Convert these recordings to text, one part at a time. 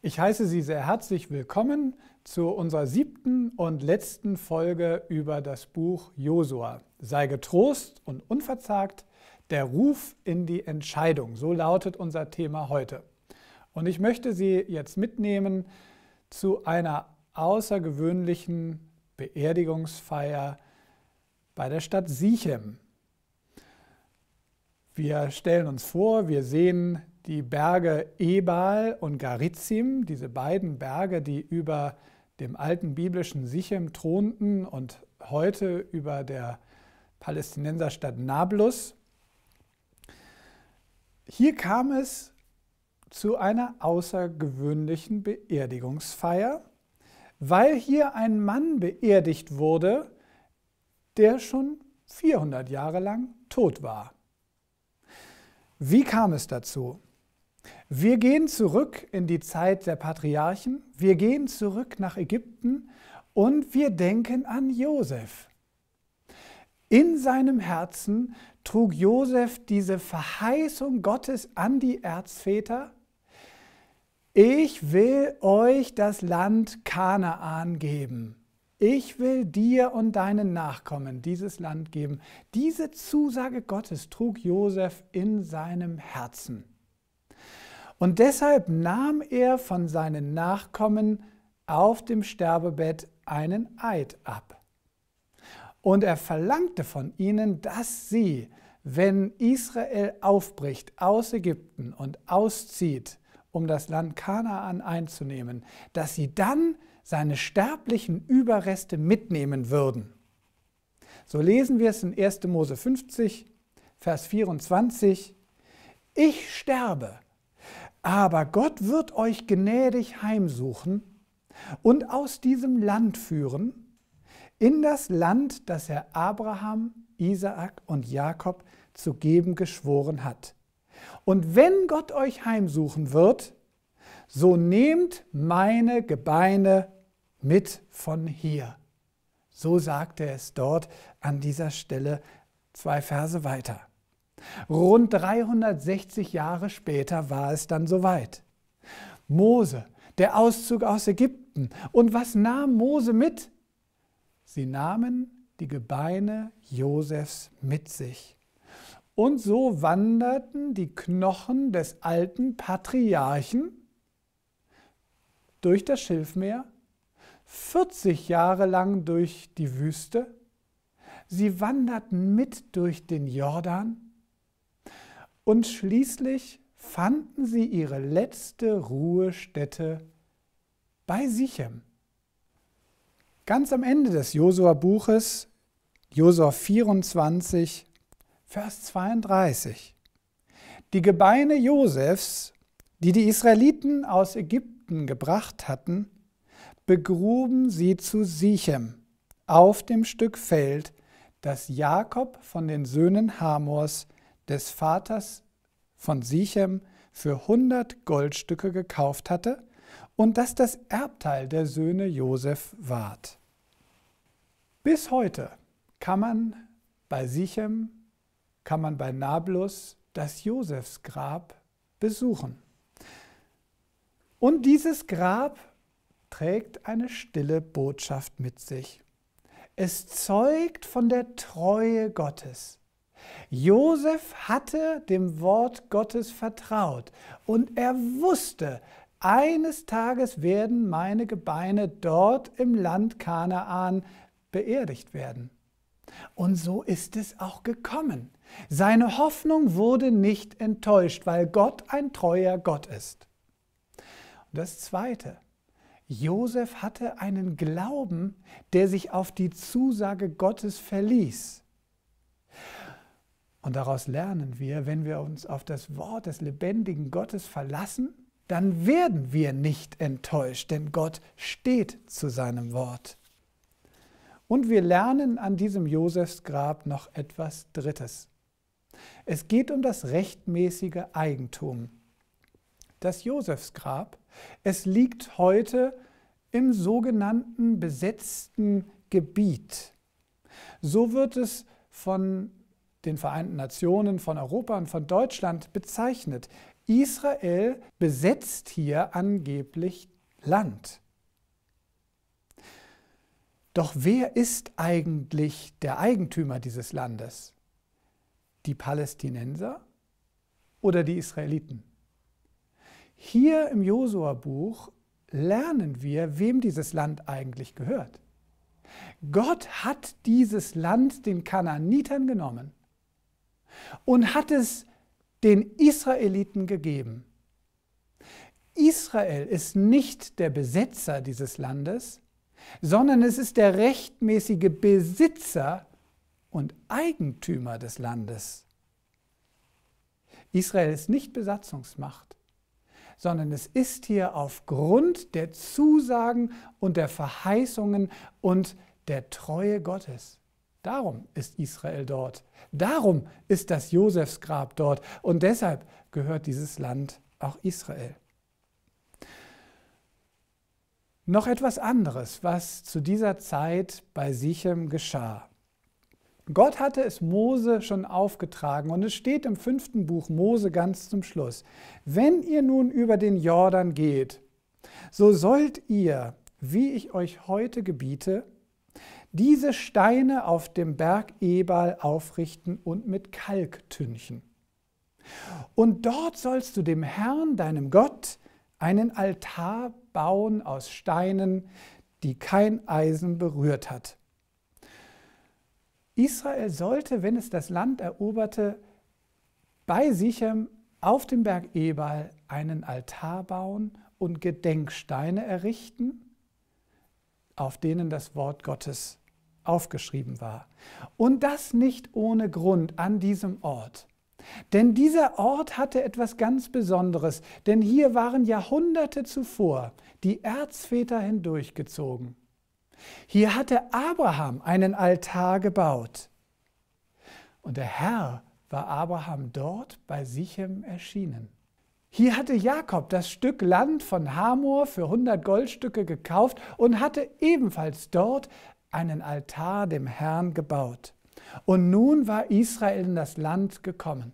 Ich heiße Sie sehr herzlich willkommen zu unserer siebten und letzten Folge über das Buch Josua. Sei getrost und unverzagt, der Ruf in die Entscheidung. So lautet unser Thema heute. Und ich möchte Sie jetzt mitnehmen zu einer außergewöhnlichen Beerdigungsfeier bei der Stadt Sichem. Wir stellen uns vor, wir sehen die Berge Ebal und Garizim, diese beiden Berge, die über dem alten biblischen Sichem thronten und heute über der Palästinenserstadt Nablus. Hier kam es zu einer außergewöhnlichen Beerdigungsfeier, weil hier ein Mann beerdigt wurde, der schon 400 Jahre lang tot war. Wie kam es dazu? Wir gehen zurück in die Zeit der Patriarchen, wir gehen zurück nach Ägypten und wir denken an Josef. In seinem Herzen trug Josef diese Verheißung Gottes an die Erzväter, ich will euch das Land Kanaan geben. Ich will dir und deinen Nachkommen dieses Land geben. Diese Zusage Gottes trug Josef in seinem Herzen. Und deshalb nahm er von seinen Nachkommen auf dem Sterbebett einen Eid ab. Und er verlangte von ihnen, dass sie, wenn Israel aufbricht aus Ägypten und auszieht, um das Land Kanaan einzunehmen, dass sie dann seine sterblichen Überreste mitnehmen würden. So lesen wir es in 1. Mose 50, Vers 24. Ich sterbe aber Gott wird euch gnädig heimsuchen und aus diesem Land führen, in das Land, das er Abraham, Isaak und Jakob zu geben geschworen hat. Und wenn Gott euch heimsuchen wird, so nehmt meine Gebeine mit von hier. So sagt er es dort an dieser Stelle zwei Verse weiter. Rund 360 Jahre später war es dann soweit. Mose, der Auszug aus Ägypten. Und was nahm Mose mit? Sie nahmen die Gebeine Josefs mit sich. Und so wanderten die Knochen des alten Patriarchen durch das Schilfmeer, 40 Jahre lang durch die Wüste. Sie wanderten mit durch den Jordan und schließlich fanden sie ihre letzte Ruhestätte bei Sichem. Ganz am Ende des Josua-Buches, Josua 24, Vers 32. Die Gebeine Josefs, die die Israeliten aus Ägypten gebracht hatten, begruben sie zu Sichem auf dem Stück Feld, das Jakob von den Söhnen Hamors des Vaters von Sichem für 100 Goldstücke gekauft hatte und das das Erbteil der Söhne Josef ward. Bis heute kann man bei Sichem, kann man bei Nablus das Josefs Grab besuchen. Und dieses Grab trägt eine stille Botschaft mit sich. Es zeugt von der Treue Gottes. Josef hatte dem Wort Gottes vertraut und er wusste, eines Tages werden meine Gebeine dort im Land Kanaan beerdigt werden. Und so ist es auch gekommen. Seine Hoffnung wurde nicht enttäuscht, weil Gott ein treuer Gott ist. Und das Zweite, Josef hatte einen Glauben, der sich auf die Zusage Gottes verließ. Und daraus lernen wir, wenn wir uns auf das Wort des lebendigen Gottes verlassen, dann werden wir nicht enttäuscht, denn Gott steht zu seinem Wort. Und wir lernen an diesem Josefsgrab noch etwas Drittes. Es geht um das rechtmäßige Eigentum. Das Josefsgrab, es liegt heute im sogenannten besetzten Gebiet. So wird es von den Vereinten Nationen, von Europa und von Deutschland bezeichnet. Israel besetzt hier angeblich Land. Doch wer ist eigentlich der Eigentümer dieses Landes? Die Palästinenser oder die Israeliten? Hier im Josua-Buch lernen wir, wem dieses Land eigentlich gehört. Gott hat dieses Land den Kanaanitern genommen und hat es den Israeliten gegeben. Israel ist nicht der Besetzer dieses Landes, sondern es ist der rechtmäßige Besitzer und Eigentümer des Landes. Israel ist nicht Besatzungsmacht, sondern es ist hier aufgrund der Zusagen und der Verheißungen und der Treue Gottes. Darum ist Israel dort. Darum ist das Josefsgrab dort. Und deshalb gehört dieses Land auch Israel. Noch etwas anderes, was zu dieser Zeit bei Sichem geschah. Gott hatte es Mose schon aufgetragen und es steht im fünften Buch Mose ganz zum Schluss. Wenn ihr nun über den Jordan geht, so sollt ihr, wie ich euch heute gebiete, diese Steine auf dem Berg Ebal aufrichten und mit Kalk tünchen. Und dort sollst du dem Herrn, deinem Gott, einen Altar bauen aus Steinen, die kein Eisen berührt hat. Israel sollte, wenn es das Land eroberte, bei Sichem auf dem Berg Ebal einen Altar bauen und Gedenksteine errichten auf denen das Wort Gottes aufgeschrieben war. Und das nicht ohne Grund an diesem Ort. Denn dieser Ort hatte etwas ganz Besonderes, denn hier waren Jahrhunderte zuvor die Erzväter hindurchgezogen. Hier hatte Abraham einen Altar gebaut. Und der Herr war Abraham dort bei Sichem erschienen. Hier hatte Jakob das Stück Land von Hamor für 100 Goldstücke gekauft und hatte ebenfalls dort einen Altar dem Herrn gebaut. Und nun war Israel in das Land gekommen.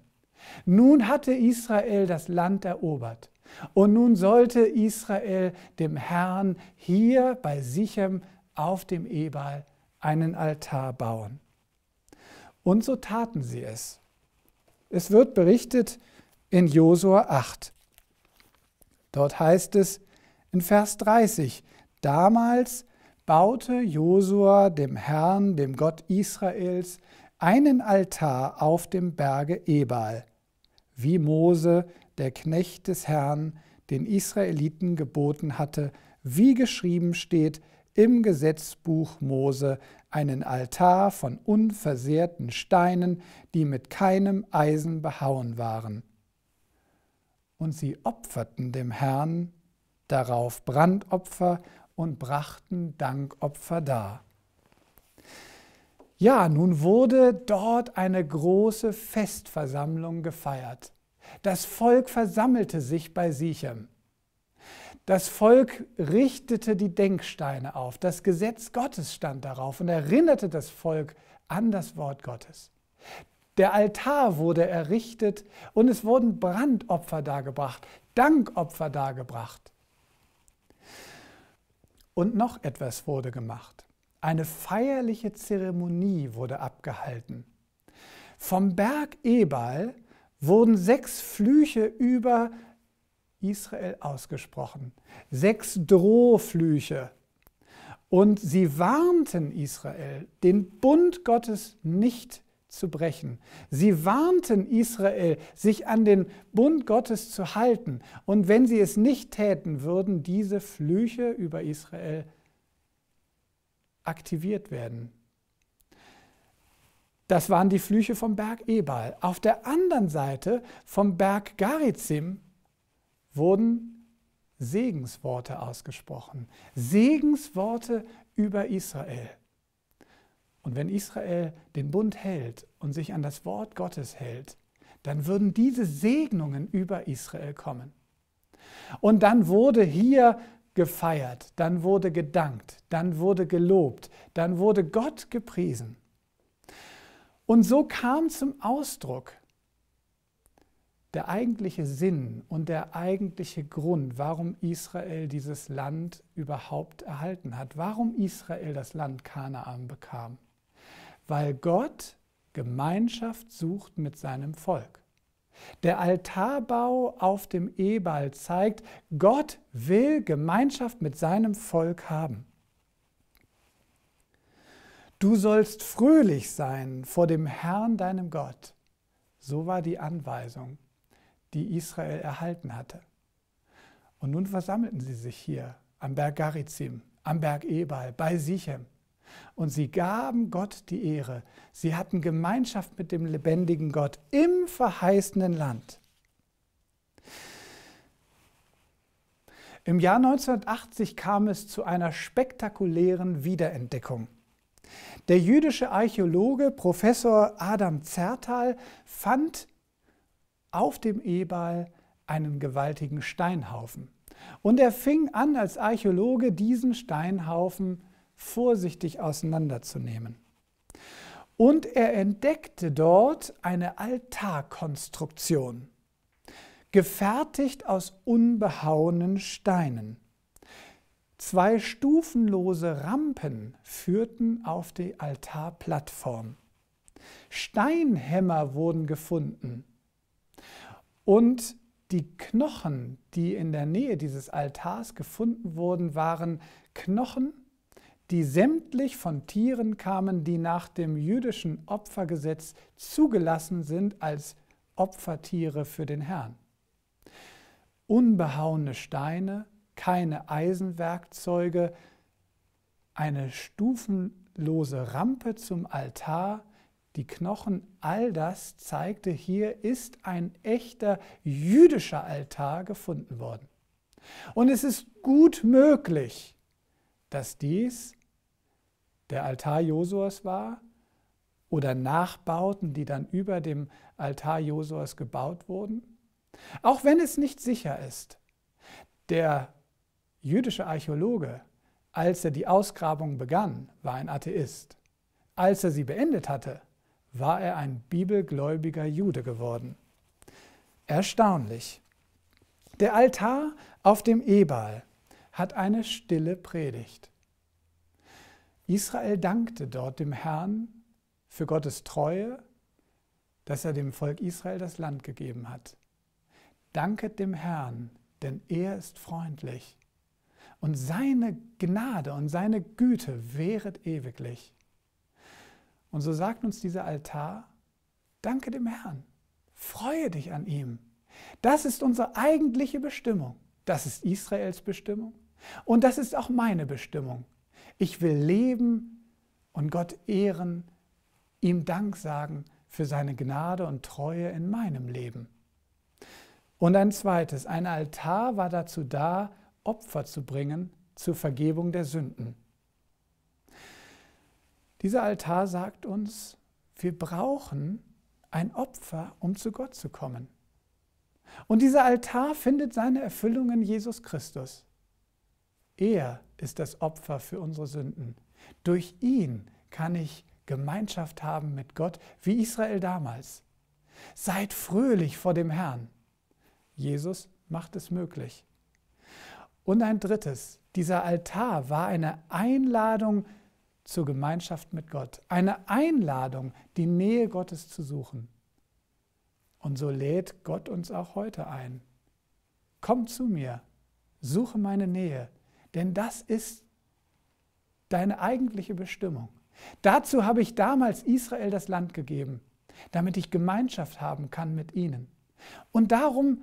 Nun hatte Israel das Land erobert. Und nun sollte Israel dem Herrn hier bei Sichem auf dem Ebal einen Altar bauen. Und so taten sie es. Es wird berichtet, in Josua 8. Dort heißt es in Vers 30, damals baute Josua dem Herrn, dem Gott Israels, einen Altar auf dem Berge Ebal, wie Mose, der Knecht des Herrn, den Israeliten geboten hatte, wie geschrieben steht im Gesetzbuch Mose, einen Altar von unversehrten Steinen, die mit keinem Eisen behauen waren und sie opferten dem Herrn darauf Brandopfer und brachten Dankopfer dar. Ja, nun wurde dort eine große Festversammlung gefeiert. Das Volk versammelte sich bei Sichem. Das Volk richtete die Denksteine auf. Das Gesetz Gottes stand darauf und erinnerte das Volk an das Wort Gottes. Der Altar wurde errichtet und es wurden Brandopfer dargebracht, Dankopfer dargebracht. Und noch etwas wurde gemacht. Eine feierliche Zeremonie wurde abgehalten. Vom Berg Ebal wurden sechs Flüche über Israel ausgesprochen. Sechs Drohflüche. Und sie warnten Israel, den Bund Gottes nicht zu brechen. Sie warnten Israel, sich an den Bund Gottes zu halten und wenn sie es nicht täten, würden diese Flüche über Israel aktiviert werden. Das waren die Flüche vom Berg Ebal. Auf der anderen Seite vom Berg Garizim wurden Segensworte ausgesprochen. Segensworte über Israel. Und wenn Israel den Bund hält und sich an das Wort Gottes hält, dann würden diese Segnungen über Israel kommen. Und dann wurde hier gefeiert, dann wurde gedankt, dann wurde gelobt, dann wurde Gott gepriesen. Und so kam zum Ausdruck der eigentliche Sinn und der eigentliche Grund, warum Israel dieses Land überhaupt erhalten hat, warum Israel das Land Kanaan bekam weil Gott Gemeinschaft sucht mit seinem Volk. Der Altarbau auf dem Ebal zeigt, Gott will Gemeinschaft mit seinem Volk haben. Du sollst fröhlich sein vor dem Herrn, deinem Gott. So war die Anweisung, die Israel erhalten hatte. Und nun versammelten sie sich hier am Berg Garizim, am Berg Ebal, bei Sichem und sie gaben Gott die Ehre. Sie hatten Gemeinschaft mit dem lebendigen Gott im verheißenen Land. Im Jahr 1980 kam es zu einer spektakulären Wiederentdeckung. Der jüdische Archäologe Professor Adam Zertal fand auf dem Ebal einen gewaltigen Steinhaufen. Und er fing an, als Archäologe diesen Steinhaufen zu vorsichtig auseinanderzunehmen. Und er entdeckte dort eine Altarkonstruktion, gefertigt aus unbehauenen Steinen. Zwei stufenlose Rampen führten auf die Altarplattform. Steinhämmer wurden gefunden und die Knochen, die in der Nähe dieses Altars gefunden wurden, waren Knochen die sämtlich von Tieren kamen, die nach dem jüdischen Opfergesetz zugelassen sind als Opfertiere für den Herrn. Unbehauene Steine, keine Eisenwerkzeuge, eine stufenlose Rampe zum Altar, die Knochen, all das zeigte, hier ist ein echter jüdischer Altar gefunden worden. Und es ist gut möglich, dass dies der Altar Josuas war oder Nachbauten, die dann über dem Altar Josuas gebaut wurden? Auch wenn es nicht sicher ist, der jüdische Archäologe, als er die Ausgrabung begann, war ein Atheist. Als er sie beendet hatte, war er ein bibelgläubiger Jude geworden. Erstaunlich. Der Altar auf dem Ebal hat eine stille Predigt. Israel dankte dort dem Herrn für Gottes Treue, dass er dem Volk Israel das Land gegeben hat. Danket dem Herrn, denn er ist freundlich. Und seine Gnade und seine Güte währet ewiglich. Und so sagt uns dieser Altar, danke dem Herrn, freue dich an ihm. Das ist unsere eigentliche Bestimmung. Das ist Israels Bestimmung. Und das ist auch meine Bestimmung. Ich will leben und Gott ehren, ihm Dank sagen für seine Gnade und Treue in meinem Leben. Und ein zweites, ein Altar war dazu da, Opfer zu bringen zur Vergebung der Sünden. Dieser Altar sagt uns, wir brauchen ein Opfer, um zu Gott zu kommen. Und dieser Altar findet seine Erfüllung in Jesus Christus. Er ist das Opfer für unsere Sünden. Durch ihn kann ich Gemeinschaft haben mit Gott, wie Israel damals. Seid fröhlich vor dem Herrn. Jesus macht es möglich. Und ein drittes, dieser Altar war eine Einladung zur Gemeinschaft mit Gott, eine Einladung, die Nähe Gottes zu suchen. Und so lädt Gott uns auch heute ein. Komm zu mir, suche meine Nähe, denn das ist deine eigentliche Bestimmung. Dazu habe ich damals Israel das Land gegeben, damit ich Gemeinschaft haben kann mit ihnen. Und darum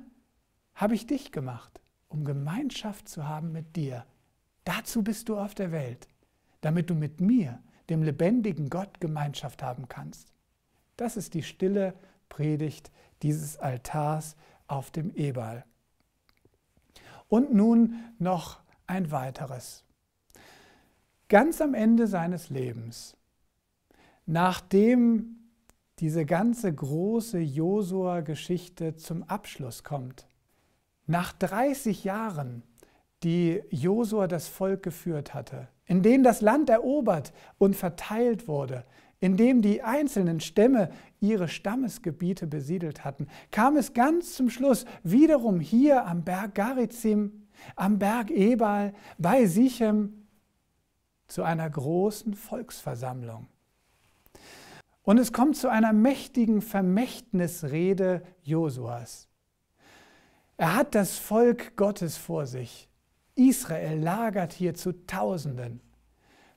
habe ich dich gemacht, um Gemeinschaft zu haben mit dir. Dazu bist du auf der Welt, damit du mit mir, dem lebendigen Gott, Gemeinschaft haben kannst. Das ist die stille Predigt dieses Altars auf dem Ebal. Und nun noch ein weiteres. Ganz am Ende seines Lebens, nachdem diese ganze große Josua-Geschichte zum Abschluss kommt, nach 30 Jahren, die Josua das Volk geführt hatte, in denen das Land erobert und verteilt wurde, in dem die einzelnen Stämme ihre Stammesgebiete besiedelt hatten, kam es ganz zum Schluss wiederum hier am Berg Garizim am Berg Ebal bei Sichem zu einer großen Volksversammlung. Und es kommt zu einer mächtigen Vermächtnisrede Josuas. Er hat das Volk Gottes vor sich. Israel lagert hier zu Tausenden.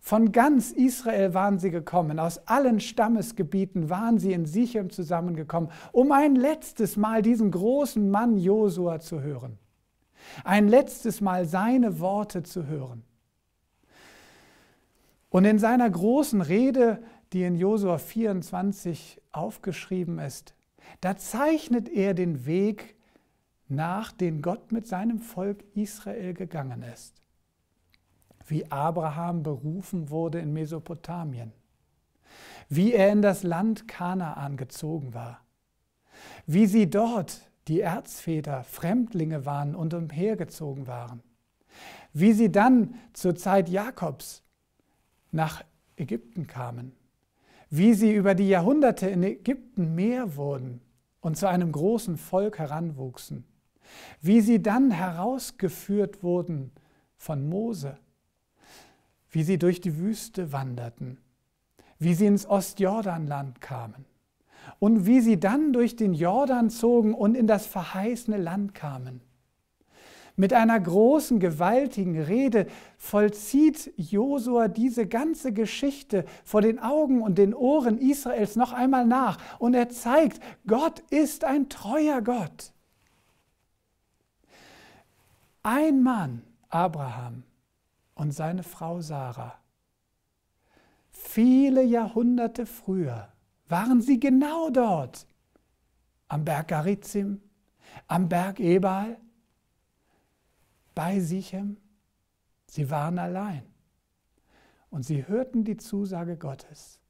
Von ganz Israel waren sie gekommen, aus allen Stammesgebieten waren sie in Sichem zusammengekommen, um ein letztes Mal diesen großen Mann Josua zu hören ein letztes Mal seine Worte zu hören. Und in seiner großen Rede, die in Josua 24 aufgeschrieben ist, da zeichnet er den Weg nach, den Gott mit seinem Volk Israel gegangen ist. Wie Abraham berufen wurde in Mesopotamien, wie er in das Land Kanaan gezogen war, wie sie dort die Erzväter Fremdlinge waren und umhergezogen waren. Wie sie dann zur Zeit Jakobs nach Ägypten kamen. Wie sie über die Jahrhunderte in Ägypten mehr wurden und zu einem großen Volk heranwuchsen. Wie sie dann herausgeführt wurden von Mose. Wie sie durch die Wüste wanderten. Wie sie ins Ostjordanland kamen und wie sie dann durch den Jordan zogen und in das verheißene Land kamen. Mit einer großen, gewaltigen Rede vollzieht Josua diese ganze Geschichte vor den Augen und den Ohren Israels noch einmal nach und er zeigt, Gott ist ein treuer Gott. Ein Mann, Abraham, und seine Frau Sarah, viele Jahrhunderte früher, waren sie genau dort. Am Berg Garizim, am Berg Ebal, bei Sichem. Sie waren allein. Und sie hörten die Zusage Gottes.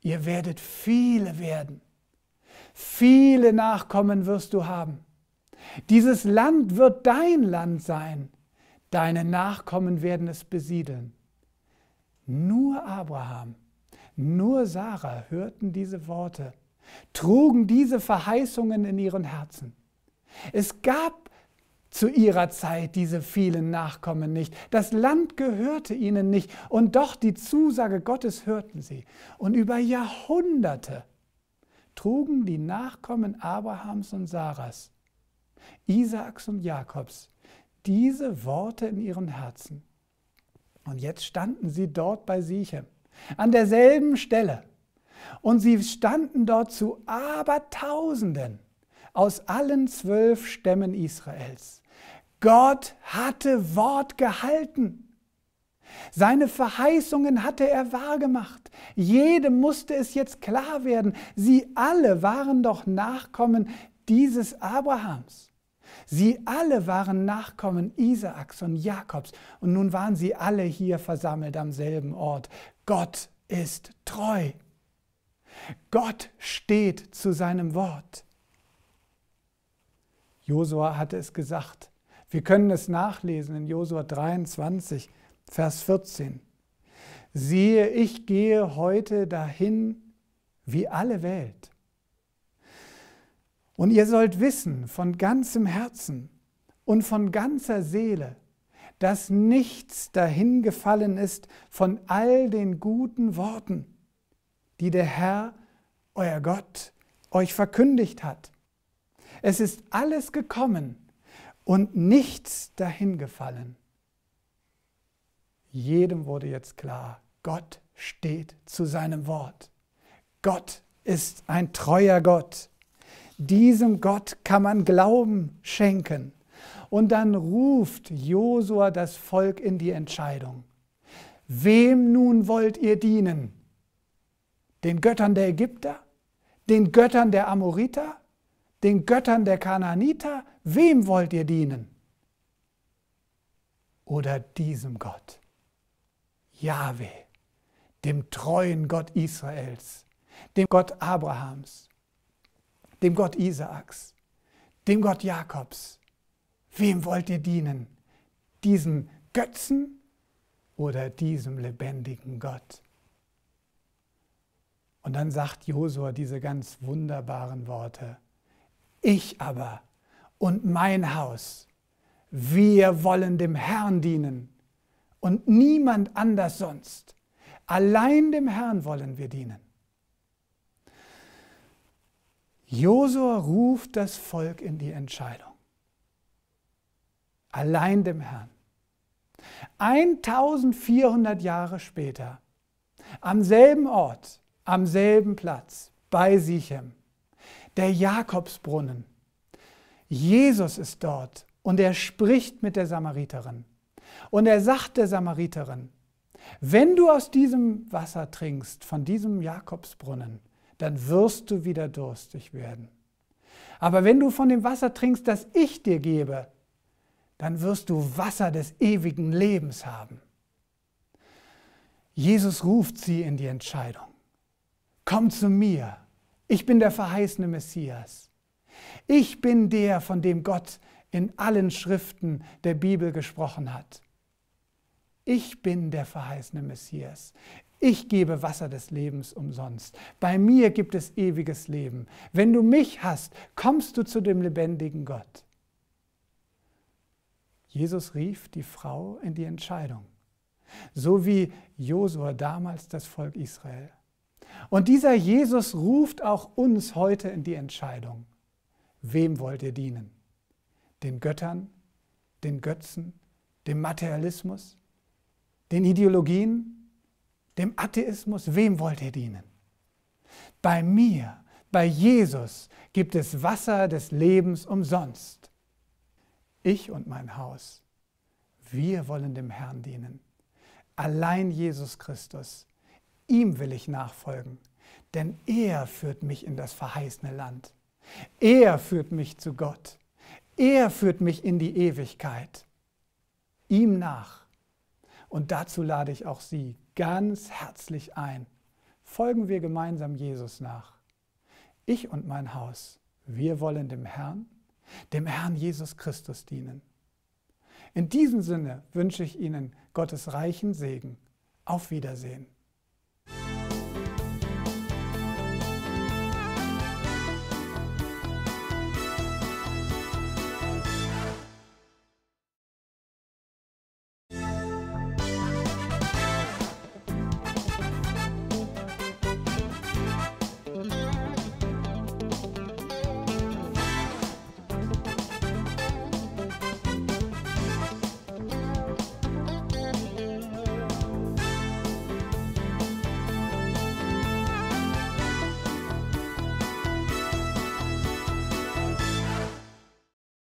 Ihr werdet viele werden. Viele Nachkommen wirst du haben. Dieses Land wird dein Land sein. Deine Nachkommen werden es besiedeln. Nur Abraham nur Sarah hörten diese Worte, trugen diese Verheißungen in ihren Herzen. Es gab zu ihrer Zeit diese vielen Nachkommen nicht. Das Land gehörte ihnen nicht und doch die Zusage Gottes hörten sie. Und über Jahrhunderte trugen die Nachkommen Abrahams und Sarahs, Isaaks und Jakobs, diese Worte in ihren Herzen. Und jetzt standen sie dort bei Sichem an derselben Stelle. Und sie standen dort zu Abertausenden aus allen zwölf Stämmen Israels. Gott hatte Wort gehalten. Seine Verheißungen hatte er wahrgemacht. Jedem musste es jetzt klar werden. Sie alle waren doch Nachkommen dieses Abrahams. Sie alle waren Nachkommen Isaaks und Jakobs. Und nun waren sie alle hier versammelt am selben Ort. Gott ist treu. Gott steht zu seinem Wort. Josua hatte es gesagt. Wir können es nachlesen in Josua 23, Vers 14. Siehe, ich gehe heute dahin wie alle Welt. Und ihr sollt wissen von ganzem Herzen und von ganzer Seele, dass nichts dahingefallen ist von all den guten Worten, die der Herr, euer Gott, euch verkündigt hat. Es ist alles gekommen und nichts dahingefallen. Jedem wurde jetzt klar, Gott steht zu seinem Wort. Gott ist ein treuer Gott. Diesem Gott kann man Glauben schenken. Und dann ruft Josua das Volk in die Entscheidung. Wem nun wollt ihr dienen? Den Göttern der Ägypter? Den Göttern der Amoriter? Den Göttern der Kanaaniter? Wem wollt ihr dienen? Oder diesem Gott, Jahwe, dem treuen Gott Israels, dem Gott Abrahams, dem Gott Isaaks, dem Gott Jakobs, Wem wollt ihr dienen? Diesen Götzen oder diesem lebendigen Gott? Und dann sagt Josua diese ganz wunderbaren Worte. Ich aber und mein Haus, wir wollen dem Herrn dienen und niemand anders sonst. Allein dem Herrn wollen wir dienen. Josua ruft das Volk in die Entscheidung allein dem Herrn. 1400 Jahre später, am selben Ort, am selben Platz, bei Sichem, der Jakobsbrunnen. Jesus ist dort und er spricht mit der Samariterin. Und er sagt der Samariterin, wenn du aus diesem Wasser trinkst, von diesem Jakobsbrunnen, dann wirst du wieder durstig werden. Aber wenn du von dem Wasser trinkst, das ich dir gebe, dann wirst du Wasser des ewigen Lebens haben. Jesus ruft sie in die Entscheidung. Komm zu mir. Ich bin der verheißene Messias. Ich bin der, von dem Gott in allen Schriften der Bibel gesprochen hat. Ich bin der verheißene Messias. Ich gebe Wasser des Lebens umsonst. Bei mir gibt es ewiges Leben. Wenn du mich hast, kommst du zu dem lebendigen Gott. Jesus rief die Frau in die Entscheidung, so wie Josua damals das Volk Israel. Und dieser Jesus ruft auch uns heute in die Entscheidung. Wem wollt ihr dienen? Den Göttern, den Götzen, dem Materialismus, den Ideologien, dem Atheismus? Wem wollt ihr dienen? Bei mir, bei Jesus gibt es Wasser des Lebens umsonst ich und mein Haus, wir wollen dem Herrn dienen. Allein Jesus Christus, ihm will ich nachfolgen, denn er führt mich in das verheißene Land. Er führt mich zu Gott. Er führt mich in die Ewigkeit. Ihm nach. Und dazu lade ich auch Sie ganz herzlich ein. Folgen wir gemeinsam Jesus nach. Ich und mein Haus, wir wollen dem Herrn dem Herrn Jesus Christus dienen. In diesem Sinne wünsche ich Ihnen Gottes reichen Segen. Auf Wiedersehen.